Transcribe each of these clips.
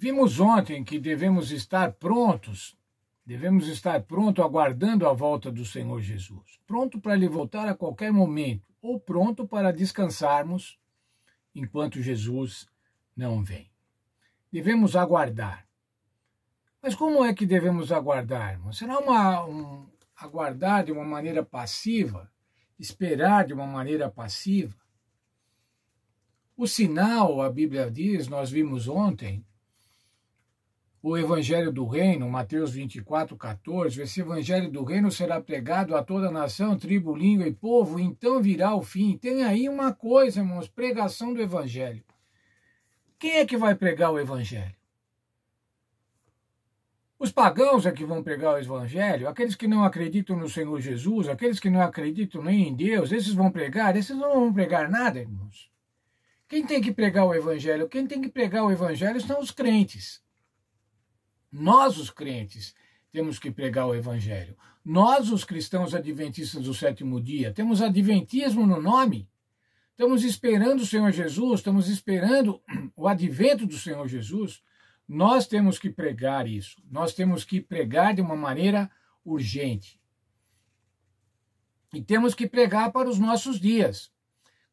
Vimos ontem que devemos estar prontos, devemos estar pronto aguardando a volta do Senhor Jesus, pronto para ele voltar a qualquer momento, ou pronto para descansarmos enquanto Jesus não vem. Devemos aguardar. Mas como é que devemos aguardar? Será uma, um, aguardar de uma maneira passiva? Esperar de uma maneira passiva? O sinal, a Bíblia diz, nós vimos ontem, o Evangelho do Reino, Mateus 24, 14, esse Evangelho do Reino será pregado a toda nação, tribo, língua e povo, então virá o fim. Tem aí uma coisa, irmãos, pregação do Evangelho. Quem é que vai pregar o Evangelho? Os pagãos é que vão pregar o Evangelho, aqueles que não acreditam no Senhor Jesus, aqueles que não acreditam nem em Deus, esses vão pregar, esses não vão pregar nada, irmãos. Quem tem que pregar o Evangelho? Quem tem que pregar o Evangelho são os crentes. Nós, os crentes, temos que pregar o Evangelho. Nós, os cristãos adventistas do sétimo dia, temos adventismo no nome. Estamos esperando o Senhor Jesus, estamos esperando o advento do Senhor Jesus. Nós temos que pregar isso. Nós temos que pregar de uma maneira urgente. E temos que pregar para os nossos dias.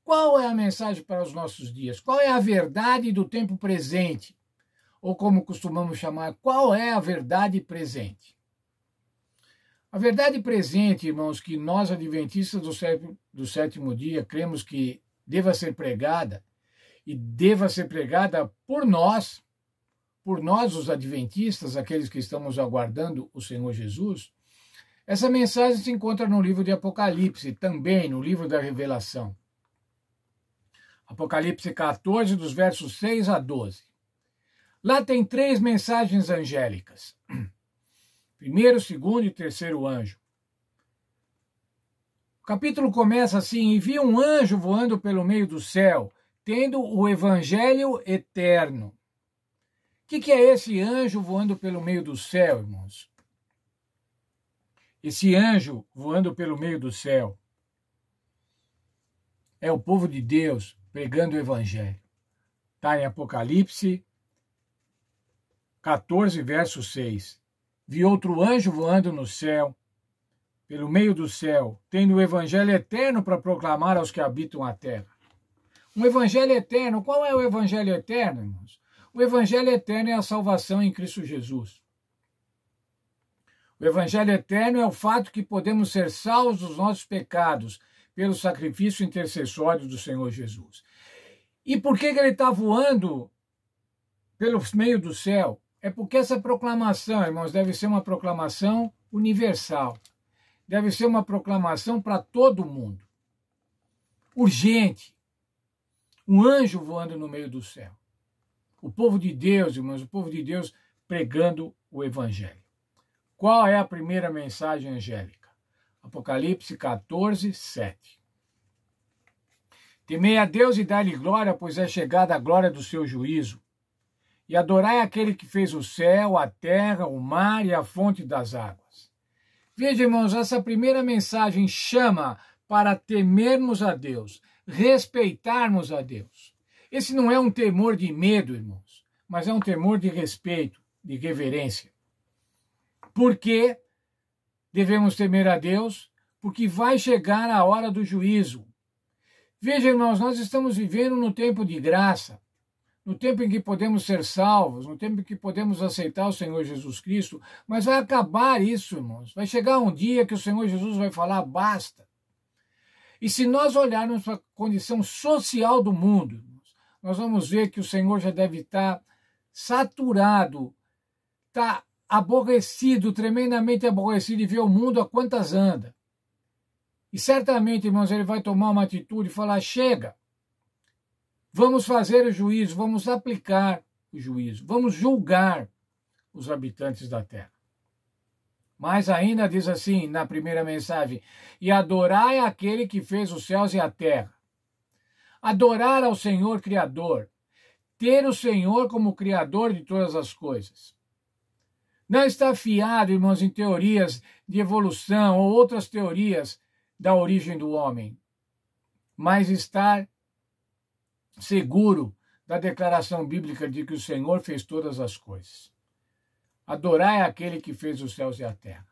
Qual é a mensagem para os nossos dias? Qual é a verdade do tempo presente? ou como costumamos chamar, qual é a verdade presente? A verdade presente, irmãos, que nós adventistas do sétimo, do sétimo dia cremos que deva ser pregada e deva ser pregada por nós, por nós os adventistas, aqueles que estamos aguardando o Senhor Jesus, essa mensagem se encontra no livro de Apocalipse, também no livro da Revelação. Apocalipse 14, dos versos 6 a 12. Lá tem três mensagens angélicas: primeiro, segundo e terceiro anjo. O capítulo começa assim: E vi um anjo voando pelo meio do céu, tendo o evangelho eterno. O que, que é esse anjo voando pelo meio do céu, irmãos? Esse anjo voando pelo meio do céu é o povo de Deus pregando o evangelho. Está em Apocalipse 14, verso 6. Vi outro anjo voando no céu, pelo meio do céu, tendo o evangelho eterno para proclamar aos que habitam a terra. Um evangelho eterno, qual é o evangelho eterno, irmãos? O evangelho eterno é a salvação em Cristo Jesus. O evangelho eterno é o fato que podemos ser salvos dos nossos pecados pelo sacrifício intercessório do Senhor Jesus. E por que, que ele está voando pelo meio do céu? É porque essa proclamação, irmãos, deve ser uma proclamação universal. Deve ser uma proclamação para todo mundo. Urgente. Um anjo voando no meio do céu. O povo de Deus, irmãos, o povo de Deus pregando o evangelho. Qual é a primeira mensagem angélica? Apocalipse 14, 7. Temei a Deus e dá-lhe glória, pois é chegada a glória do seu juízo e adorai aquele que fez o céu, a terra, o mar e a fonte das águas. Veja, irmãos, essa primeira mensagem chama para temermos a Deus, respeitarmos a Deus. Esse não é um temor de medo, irmãos, mas é um temor de respeito, de reverência. Por que devemos temer a Deus? Porque vai chegar a hora do juízo. Veja, irmãos, nós estamos vivendo no tempo de graça no tempo em que podemos ser salvos, no tempo em que podemos aceitar o Senhor Jesus Cristo, mas vai acabar isso, irmãos. Vai chegar um dia que o Senhor Jesus vai falar basta. E se nós olharmos para a condição social do mundo, irmãos, nós vamos ver que o Senhor já deve estar saturado, está aborrecido, tremendamente aborrecido e ver o mundo a quantas anda. E certamente, irmãos, ele vai tomar uma atitude e falar: chega. Vamos fazer o juízo, vamos aplicar o juízo, vamos julgar os habitantes da terra. Mas ainda diz assim na primeira mensagem: E adorai aquele que fez os céus e a terra. Adorar ao Senhor Criador, ter o Senhor como Criador de todas as coisas. Não está fiado, irmãos, em teorias de evolução ou outras teorias da origem do homem, mas estar seguro da declaração bíblica de que o Senhor fez todas as coisas. Adorar é aquele que fez os céus e a terra.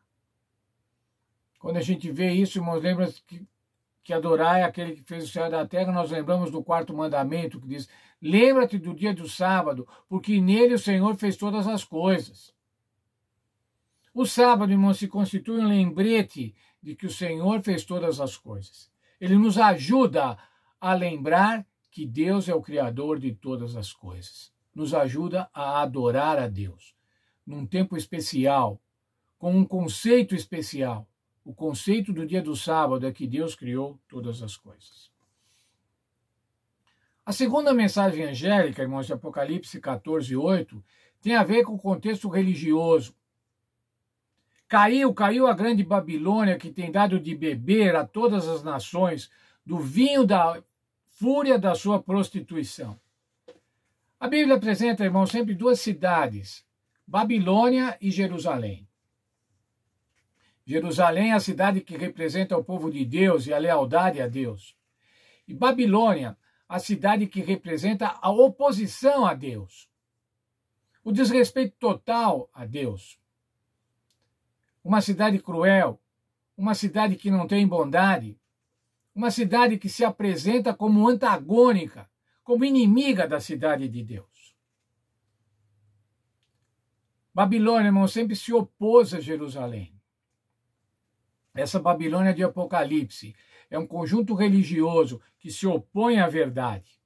Quando a gente vê isso, irmãos, lembra que, que adorar é aquele que fez o céu e a terra, nós lembramos do quarto mandamento que diz: Lembra-te do dia do sábado, porque nele o Senhor fez todas as coisas. O sábado, irmão, se constitui um lembrete de que o Senhor fez todas as coisas. Ele nos ajuda a lembrar que Deus é o Criador de todas as coisas. Nos ajuda a adorar a Deus num tempo especial, com um conceito especial. O conceito do dia do sábado é que Deus criou todas as coisas. A segunda mensagem angélica, irmãos, de Apocalipse 14, 8, tem a ver com o contexto religioso. Caiu, caiu a grande Babilônia que tem dado de beber a todas as nações do vinho da fúria da sua prostituição. A Bíblia apresenta, irmão, sempre duas cidades, Babilônia e Jerusalém. Jerusalém é a cidade que representa o povo de Deus e a lealdade a Deus. E Babilônia, a cidade que representa a oposição a Deus. O desrespeito total a Deus. Uma cidade cruel, uma cidade que não tem bondade, uma cidade que se apresenta como antagônica, como inimiga da cidade de Deus. Babilônia, irmão, sempre se opôs a Jerusalém. Essa Babilônia de Apocalipse é um conjunto religioso que se opõe à verdade.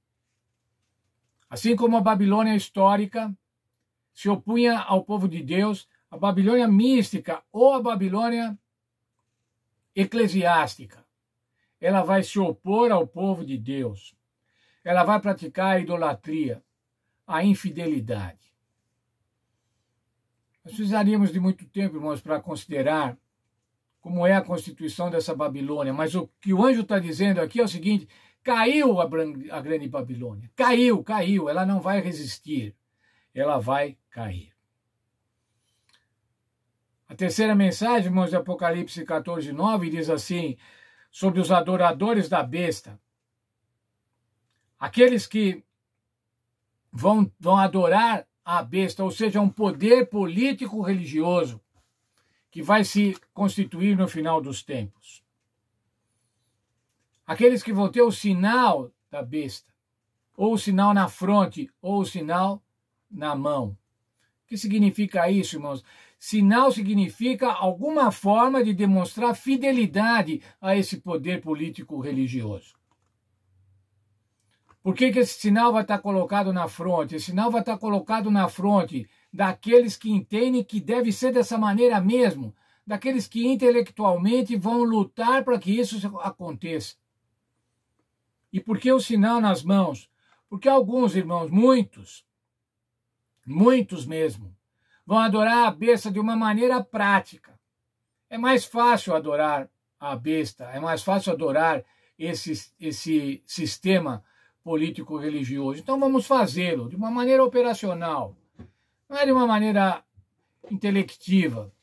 Assim como a Babilônia histórica se opunha ao povo de Deus, a Babilônia mística ou a Babilônia eclesiástica ela vai se opor ao povo de Deus. Ela vai praticar a idolatria, a infidelidade. Nós precisaríamos de muito tempo, irmãos, para considerar como é a constituição dessa Babilônia, mas o que o anjo está dizendo aqui é o seguinte: caiu a, grande Babilônia, caiu, caiu, ela não vai resistir, ela vai cair. A terceira mensagem, irmãos, de Apocalipse 14, 9, diz assim: sobre os adoradores da besta. Aqueles que vão, vão adorar a besta, ou seja, um poder político religioso que vai se constituir no final dos tempos. Aqueles que vão ter o sinal da besta, ou o sinal na fronte, ou o sinal na mão. O que significa isso, irmãos? Sinal significa alguma forma de demonstrar fidelidade a esse poder político-religioso. Por que, que esse sinal vai estar colocado na fronte? Esse sinal vai estar colocado na fronte daqueles que entendem que deve ser dessa maneira mesmo, daqueles que intelectualmente vão lutar para que isso aconteça. E por que o sinal nas mãos? Porque alguns irmãos, muitos, muitos mesmo, vão adorar a besta de uma maneira prática. É mais fácil adorar a besta, é mais fácil adorar esse, esse sistema político-religioso. Então vamos fazê-lo de uma maneira operacional, não é de uma maneira intelectiva,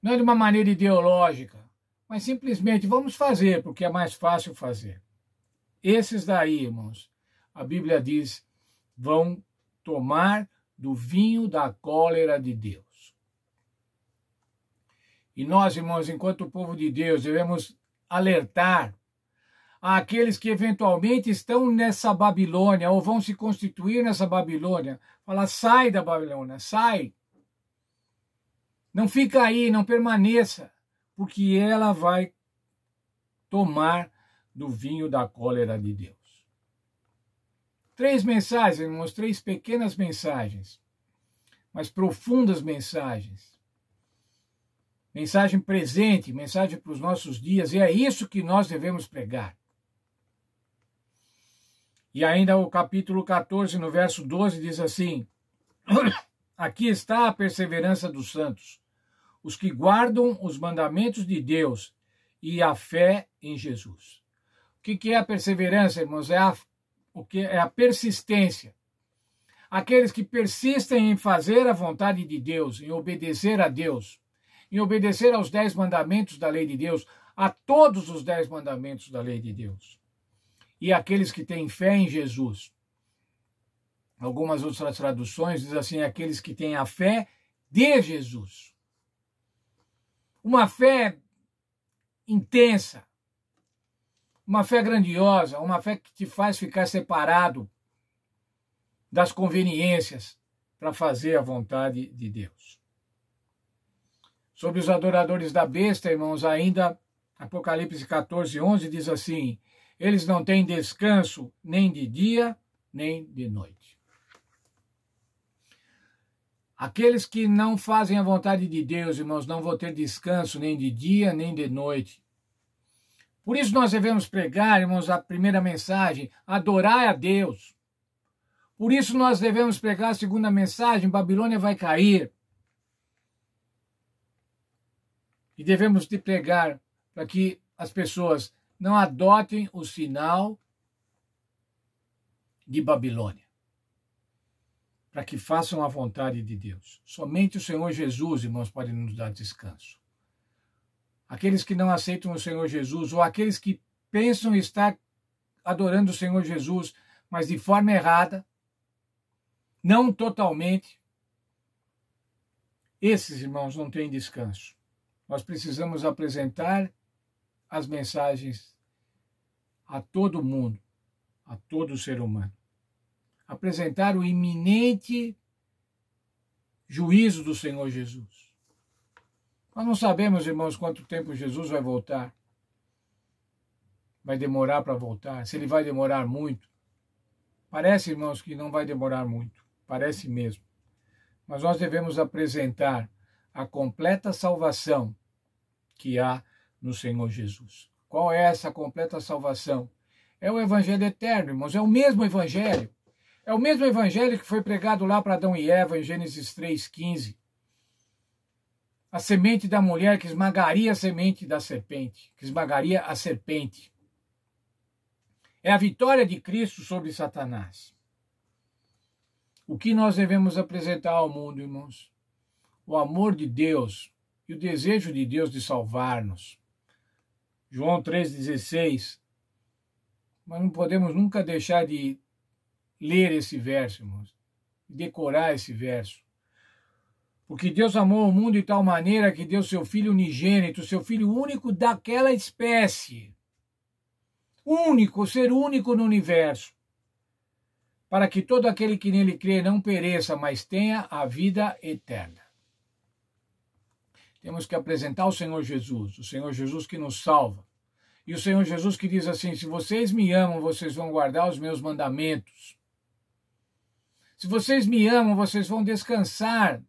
não é de uma maneira ideológica, mas simplesmente vamos fazer porque é mais fácil fazer. Esses daí, irmãos, a Bíblia diz, vão tomar do vinho da cólera de Deus. E nós, irmãos, enquanto povo de Deus, devemos alertar àqueles que eventualmente estão nessa Babilônia ou vão se constituir nessa Babilônia. Falar, sai da Babilônia, sai. Não fica aí, não permaneça, porque ela vai tomar do vinho da cólera de Deus. Três mensagens, irmãos, três pequenas mensagens, mas profundas mensagens. Mensagem presente, mensagem para os nossos dias, e é isso que nós devemos pregar. E ainda o capítulo 14, no verso 12, diz assim: Aqui está a perseverança dos santos, os que guardam os mandamentos de Deus e a fé em Jesus. O que é a perseverança, irmãos? É a o que é a persistência. Aqueles que persistem em fazer a vontade de Deus, em obedecer a Deus, em obedecer aos dez mandamentos da lei de Deus, a todos os dez mandamentos da lei de Deus. E aqueles que têm fé em Jesus. Algumas outras traduções dizem assim: aqueles que têm a fé de Jesus. Uma fé intensa, uma fé grandiosa, uma fé que te faz ficar separado das conveniências para fazer a vontade de Deus. Sobre os adoradores da besta, irmãos, ainda Apocalipse 14, 11 diz assim: Eles não têm descanso nem de dia, nem de noite. Aqueles que não fazem a vontade de Deus, irmãos, não vão ter descanso nem de dia, nem de noite. Por isso nós devemos pregar, irmãos, a primeira mensagem, adorar a Deus. Por isso nós devemos pregar a segunda mensagem, Babilônia vai cair. E devemos de pregar para que as pessoas não adotem o sinal de Babilônia, para que façam a vontade de Deus. Somente o Senhor Jesus, irmãos, pode nos dar descanso aqueles que não aceitam o Senhor Jesus, ou aqueles que pensam estar adorando o Senhor Jesus, mas de forma errada, não totalmente, esses irmãos não têm descanso. Nós precisamos apresentar as mensagens a todo mundo, a todo ser humano. Apresentar o iminente juízo do Senhor Jesus. Nós não sabemos, irmãos, quanto tempo Jesus vai voltar. Vai demorar para voltar, se ele vai demorar muito. Parece, irmãos, que não vai demorar muito, parece mesmo. Mas nós devemos apresentar a completa salvação que há no Senhor Jesus. Qual é essa completa salvação? É o Evangelho eterno, irmãos, é o mesmo Evangelho. É o mesmo Evangelho que foi pregado lá para Adão e Eva em Gênesis 3,15 a semente da mulher que esmagaria a semente da serpente, que esmagaria a serpente. É a vitória de Cristo sobre Satanás. O que nós devemos apresentar ao mundo, irmãos? O amor de Deus e o desejo de Deus de salvar-nos. João 3,16. Mas não podemos nunca deixar de ler esse verso, irmãos, decorar esse verso. Porque Deus amou o mundo de tal maneira que deu seu filho unigênito, seu filho único daquela espécie. Único, ser único no universo. Para que todo aquele que nele crê não pereça, mas tenha a vida eterna. Temos que apresentar o Senhor Jesus, o Senhor Jesus que nos salva. E o Senhor Jesus que diz assim: Se vocês me amam, vocês vão guardar os meus mandamentos. Se vocês me amam, vocês vão descansar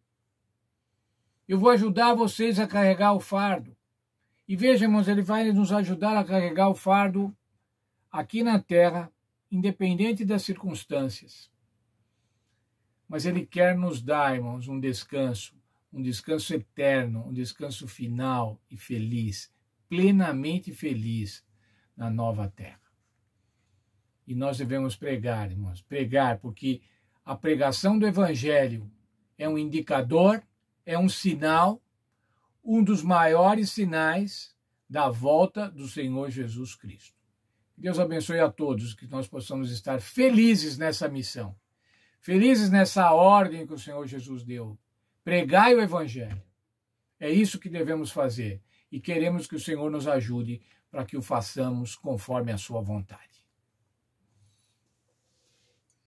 eu vou ajudar vocês a carregar o fardo. E veja, irmãos, ele vai nos ajudar a carregar o fardo aqui na terra, independente das circunstâncias. Mas ele quer nos dar, irmãos, um descanso, um descanso eterno, um descanso final e feliz, plenamente feliz na nova terra. E nós devemos pregar, irmãos, pregar, porque a pregação do evangelho é um indicador é um sinal, um dos maiores sinais da volta do Senhor Jesus Cristo. Deus abençoe a todos, que nós possamos estar felizes nessa missão, felizes nessa ordem que o Senhor Jesus deu. Pregai o Evangelho. É isso que devemos fazer e queremos que o Senhor nos ajude para que o façamos conforme a sua vontade.